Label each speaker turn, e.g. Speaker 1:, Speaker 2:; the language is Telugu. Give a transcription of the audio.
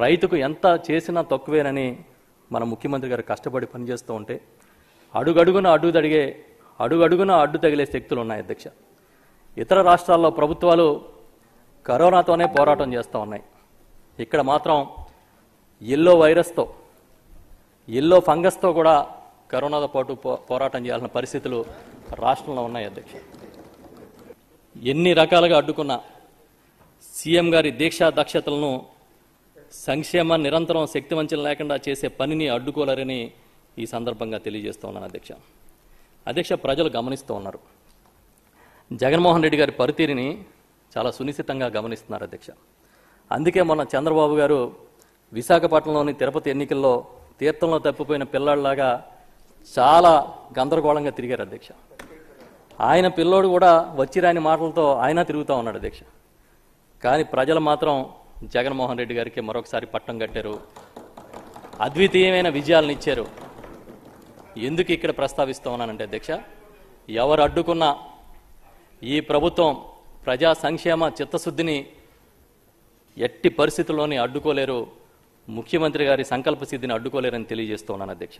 Speaker 1: రైతుకు ఎంత చేసినా తక్కువేనని మన ముఖ్యమంత్రి గారు కష్టపడి పనిచేస్తూ ఉంటే అడుగడుగున అడ్డు తడిగే అడుగడుగున అడ్డు తగిలే శక్తులు ఉన్నాయి అధ్యక్ష ఇతర రాష్ట్రాల్లో ప్రభుత్వాలు కరోనాతోనే పోరాటం చేస్తూ ఉన్నాయి ఇక్కడ మాత్రం ఎల్లో వైరస్తో ఎల్లో ఫంగస్తో కూడా కరోనాతో పాటు పోరాటం చేయాల్సిన పరిస్థితులు రాష్ట్రంలో ఉన్నాయి అధ్యక్ష ఎన్ని రకాలుగా అడ్డుకున్న సీఎం గారి దీక్షా దక్షతలను సంక్షేమ నిరంతరం శక్తివంచన లేకుండా చేసే పనిని అడ్డుకోలేరని ఈ సందర్భంగా తెలియజేస్తూ ఉన్నాను అధ్యక్ష అధ్యక్ష ప్రజలు గమనిస్తూ ఉన్నారు జగన్మోహన్ రెడ్డి గారి పరితీరిని చాలా సునిశ్చితంగా గమనిస్తున్నారు అధ్యక్ష అందుకే మొన్న చంద్రబాబు గారు విశాఖపట్నంలోని తిరుపతి ఎన్నికల్లో తీర్థంలో తప్పిపోయిన పిల్లాడిలాగా చాలా గందరగోళంగా తిరిగారు అధ్యక్ష ఆయన పిల్లోడు కూడా వచ్చిరాని మాటలతో ఆయన తిరుగుతూ ఉన్నాడు అధ్యక్ష కానీ ప్రజలు మాత్రం జగన్మోహన్ రెడ్డి గారికి మరొకసారి పట్టం కట్టారు అద్వితీయమైన విజయాలను ఇచ్చారు ఎందుకు ఇక్కడ ప్రస్తావిస్తూ ఉన్నానంటే అధ్యక్ష ఎవరు అడ్డుకున్నా ఈ ప్రభుత్వం ప్రజా సంక్షేమ చిత్తశుద్ధిని ఎట్టి పరిస్థితుల్లోని అడ్డుకోలేరు ముఖ్యమంత్రి గారి సంకల్ప సిద్ధిని అడ్డుకోలేరని ఉన్నాను అధ్యక్ష